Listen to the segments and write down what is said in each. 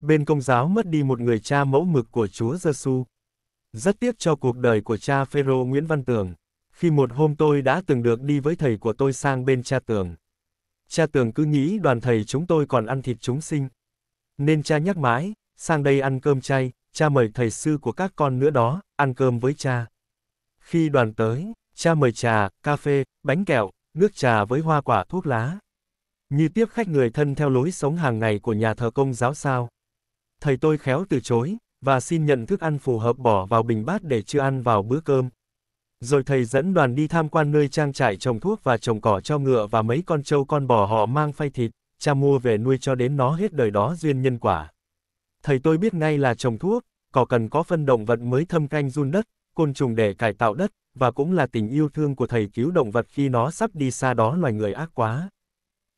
Bên công giáo mất đi một người cha mẫu mực của Chúa Giêsu. Rất tiếc cho cuộc đời của cha Phêrô Nguyễn Văn Tường. Khi một hôm tôi đã từng được đi với thầy của tôi sang bên cha Tường. Cha Tường cứ nghĩ đoàn thầy chúng tôi còn ăn thịt chúng sinh. Nên cha nhắc mãi, sang đây ăn cơm chay, cha mời thầy sư của các con nữa đó, ăn cơm với cha. Khi đoàn tới, cha mời trà, cà phê, bánh kẹo, nước trà với hoa quả thuốc lá. Như tiếp khách người thân theo lối sống hàng ngày của nhà thờ công giáo sao. Thầy tôi khéo từ chối, và xin nhận thức ăn phù hợp bỏ vào bình bát để chưa ăn vào bữa cơm. Rồi thầy dẫn đoàn đi tham quan nơi trang trại trồng thuốc và trồng cỏ cho ngựa và mấy con trâu con bò họ mang phay thịt, cha mua về nuôi cho đến nó hết đời đó duyên nhân quả. Thầy tôi biết ngay là trồng thuốc, cỏ cần có phân động vật mới thâm canh run đất, côn trùng để cải tạo đất, và cũng là tình yêu thương của thầy cứu động vật khi nó sắp đi xa đó loài người ác quá.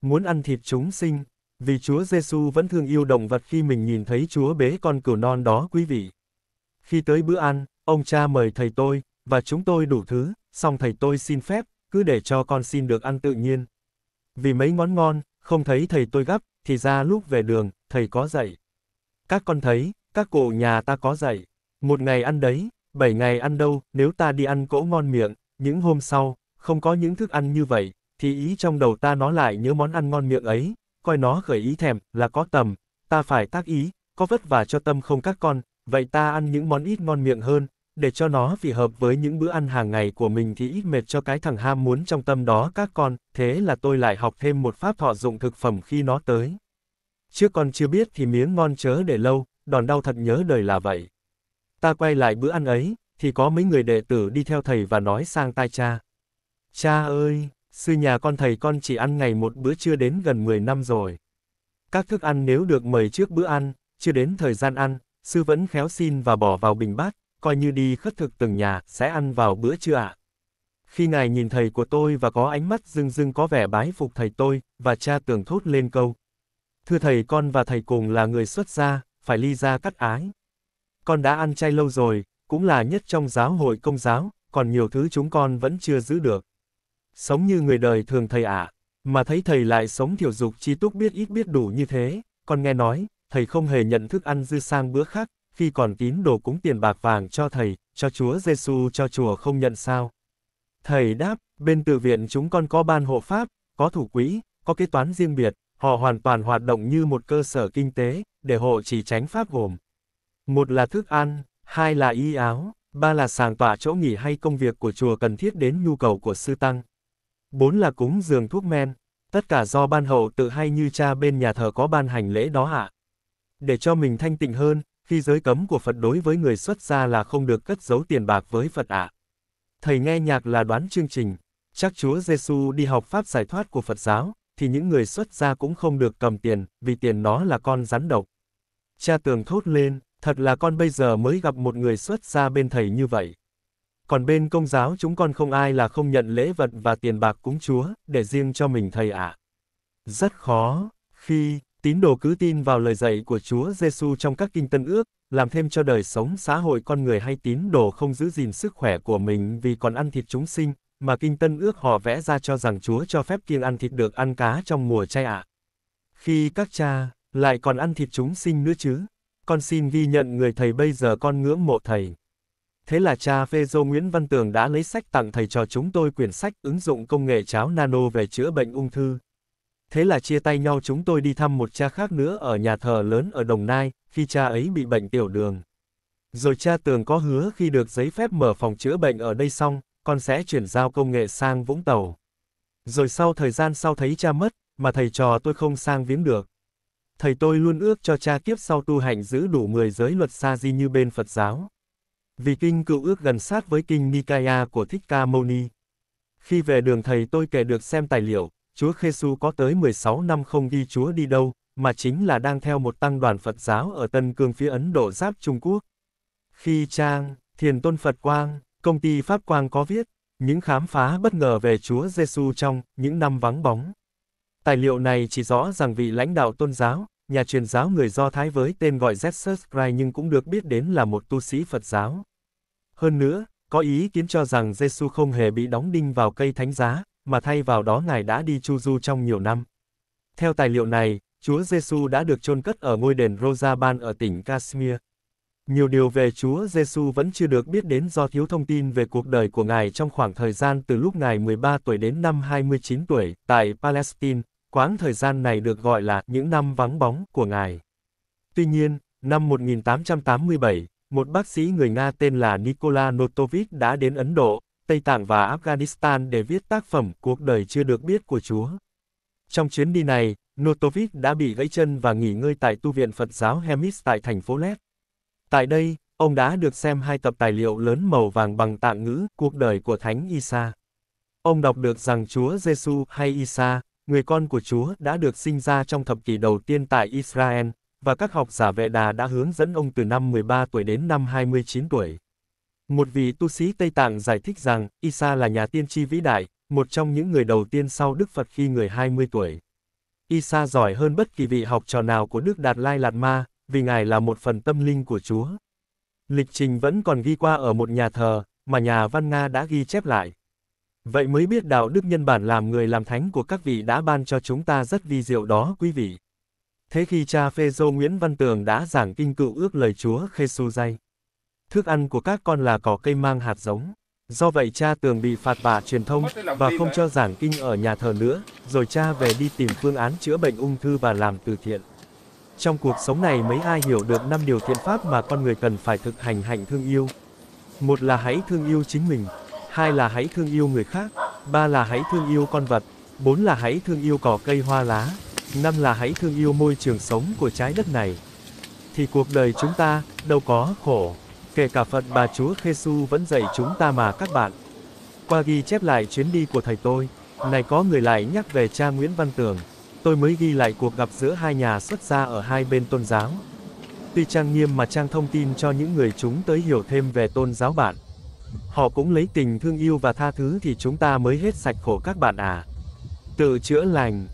Muốn ăn thịt chúng sinh, vì Chúa Giêsu vẫn thương yêu động vật khi mình nhìn thấy Chúa bế con cừu non đó quý vị. Khi tới bữa ăn, ông cha mời thầy tôi, và chúng tôi đủ thứ, xong thầy tôi xin phép, cứ để cho con xin được ăn tự nhiên. Vì mấy món ngon, không thấy thầy tôi gấp, thì ra lúc về đường, thầy có dạy. Các con thấy, các cụ nhà ta có dạy. Một ngày ăn đấy, bảy ngày ăn đâu, nếu ta đi ăn cỗ ngon miệng, những hôm sau, không có những thức ăn như vậy, thì ý trong đầu ta nó lại nhớ món ăn ngon miệng ấy, coi nó gợi ý thèm, là có tầm, ta phải tác ý, có vất vả cho tâm không các con, vậy ta ăn những món ít ngon miệng hơn, để cho nó phù hợp với những bữa ăn hàng ngày của mình thì ít mệt cho cái thằng ham muốn trong tâm đó các con, thế là tôi lại học thêm một pháp thọ dụng thực phẩm khi nó tới. trước con chưa biết thì miếng ngon chớ để lâu, đòn đau thật nhớ đời là vậy. Ta quay lại bữa ăn ấy, thì có mấy người đệ tử đi theo thầy và nói sang tai cha. Cha ơi! Sư nhà con thầy con chỉ ăn ngày một bữa chưa đến gần 10 năm rồi. Các thức ăn nếu được mời trước bữa ăn, chưa đến thời gian ăn, sư vẫn khéo xin và bỏ vào bình bát, coi như đi khất thực từng nhà, sẽ ăn vào bữa trưa ạ. À? Khi ngài nhìn thầy của tôi và có ánh mắt rưng rưng có vẻ bái phục thầy tôi, và cha tưởng thốt lên câu. Thưa thầy con và thầy cùng là người xuất gia, phải ly ra cắt ái. Con đã ăn chay lâu rồi, cũng là nhất trong giáo hội công giáo, còn nhiều thứ chúng con vẫn chưa giữ được sống như người đời thường thầy ạ, à, mà thấy thầy lại sống thiểu dục chi túc biết ít biết đủ như thế, còn nghe nói, thầy không hề nhận thức ăn dư sang bữa khác, khi còn tín đồ cúng tiền bạc vàng cho thầy, cho Chúa Giêsu cho chùa không nhận sao. Thầy đáp, bên tự viện chúng con có ban hộ pháp, có thủ quỹ, có kế toán riêng biệt, họ hoàn toàn hoạt động như một cơ sở kinh tế, để hộ chỉ tránh pháp gồm. Một là thức ăn, hai là y áo, ba là sàng tỏa chỗ nghỉ hay công việc của chùa cần thiết đến nhu cầu của sư tăng bốn là cúng dường thuốc men, tất cả do ban hậu tự hay như cha bên nhà thờ có ban hành lễ đó hạ. Để cho mình thanh tịnh hơn, khi giới cấm của Phật đối với người xuất gia là không được cất giấu tiền bạc với Phật ạ. Thầy nghe nhạc là đoán chương trình, chắc Chúa Giêsu đi học pháp giải thoát của Phật giáo, thì những người xuất gia cũng không được cầm tiền, vì tiền nó là con rắn độc. Cha tường thốt lên, thật là con bây giờ mới gặp một người xuất gia bên thầy như vậy còn bên công giáo chúng con không ai là không nhận lễ vật và tiền bạc cúng Chúa, để riêng cho mình thầy ạ. À. Rất khó, khi tín đồ cứ tin vào lời dạy của Chúa Giêsu trong các kinh tân ước, làm thêm cho đời sống xã hội con người hay tín đồ không giữ gìn sức khỏe của mình vì còn ăn thịt chúng sinh, mà kinh tân ước họ vẽ ra cho rằng Chúa cho phép kiêng ăn thịt được ăn cá trong mùa chay ạ. À. Khi các cha lại còn ăn thịt chúng sinh nữa chứ, con xin ghi nhận người thầy bây giờ con ngưỡng mộ thầy. Thế là cha phê dô Nguyễn Văn Tường đã lấy sách tặng thầy trò chúng tôi quyển sách ứng dụng công nghệ cháo nano về chữa bệnh ung thư. Thế là chia tay nhau chúng tôi đi thăm một cha khác nữa ở nhà thờ lớn ở Đồng Nai, khi cha ấy bị bệnh tiểu đường. Rồi cha Tường có hứa khi được giấy phép mở phòng chữa bệnh ở đây xong, con sẽ chuyển giao công nghệ sang Vũng Tàu. Rồi sau thời gian sau thấy cha mất, mà thầy trò tôi không sang viếng được. Thầy tôi luôn ước cho cha kiếp sau tu hành giữ đủ 10 giới luật sa di như bên Phật giáo. Vì kinh cựu ước gần sát với kinh Nikaya của Thích Ca Mâu Ni. Khi về đường thầy tôi kể được xem tài liệu, Chúa Giêsu có tới 16 năm không ghi Chúa đi đâu, mà chính là đang theo một tăng đoàn Phật giáo ở Tân Cương phía Ấn Độ giáp Trung Quốc. Khi Trang, Thiền Tôn Phật Quang, công ty Pháp Quang có viết, những khám phá bất ngờ về Chúa Giêsu trong những năm vắng bóng. Tài liệu này chỉ rõ rằng vị lãnh đạo tôn giáo, nhà truyền giáo người Do Thái với tên gọi Jesus Christ nhưng cũng được biết đến là một tu sĩ Phật giáo. Hơn nữa, có ý kiến cho rằng Giêsu không hề bị đóng đinh vào cây thánh giá, mà thay vào đó ngài đã đi chu du trong nhiều năm. Theo tài liệu này, Chúa Giêsu đã được chôn cất ở ngôi đền Rosaban ở tỉnh Kashmir. Nhiều điều về Chúa Giêsu vẫn chưa được biết đến do thiếu thông tin về cuộc đời của Ngài trong khoảng thời gian từ lúc Ngài 13 tuổi đến năm 29 tuổi tại Palestine, quãng thời gian này được gọi là những năm vắng bóng của ngài. Tuy nhiên, năm 1887, một bác sĩ người Nga tên là Nikola Notovich đã đến Ấn Độ, Tây Tạng và Afghanistan để viết tác phẩm Cuộc đời chưa được biết của Chúa. Trong chuyến đi này, Notovich đã bị gãy chân và nghỉ ngơi tại tu viện Phật giáo Hemis tại thành phố Led. Tại đây, ông đã được xem hai tập tài liệu lớn màu vàng bằng tạng ngữ Cuộc đời của Thánh Isa. Ông đọc được rằng Chúa Giêsu hay Isa, người con của Chúa đã được sinh ra trong thập kỷ đầu tiên tại Israel, và các học giả vệ đà đã hướng dẫn ông từ năm 13 tuổi đến năm 29 tuổi. Một vị tu sĩ Tây Tạng giải thích rằng, Isa là nhà tiên tri vĩ đại, một trong những người đầu tiên sau Đức Phật khi người 20 tuổi. Isa giỏi hơn bất kỳ vị học trò nào của Đức Đạt Lai Lạt Ma, vì Ngài là một phần tâm linh của Chúa. Lịch trình vẫn còn ghi qua ở một nhà thờ, mà nhà văn Nga đã ghi chép lại. Vậy mới biết đạo đức nhân bản làm người làm thánh của các vị đã ban cho chúng ta rất vi diệu đó quý vị. Thế khi cha phê dô Nguyễn Văn Tường đã giảng kinh cựu ước lời Chúa khê su dây. Thức ăn của các con là cỏ cây mang hạt giống. Do vậy cha Tường bị phạt vạ truyền thông và không cho giảng kinh ở nhà thờ nữa, rồi cha về đi tìm phương án chữa bệnh ung thư và làm từ thiện. Trong cuộc sống này mấy ai hiểu được năm điều thiện pháp mà con người cần phải thực hành hạnh thương yêu. Một là hãy thương yêu chính mình, Hai là hãy thương yêu người khác. Ba là hãy thương yêu con vật. Bốn là hãy thương yêu cỏ cây hoa lá. Năm là hãy thương yêu môi trường sống của trái đất này. Thì cuộc đời chúng ta đâu có khổ. Kể cả Phật bà Chúa Giêsu vẫn dạy chúng ta mà các bạn. Qua ghi chép lại chuyến đi của thầy tôi, này có người lại nhắc về cha Nguyễn Văn Tường. Tôi mới ghi lại cuộc gặp giữa hai nhà xuất gia ở hai bên tôn giáo. Tuy trang nghiêm mà trang thông tin cho những người chúng tới hiểu thêm về tôn giáo bạn. Họ cũng lấy tình thương yêu và tha thứ thì chúng ta mới hết sạch khổ các bạn à. Tự chữa lành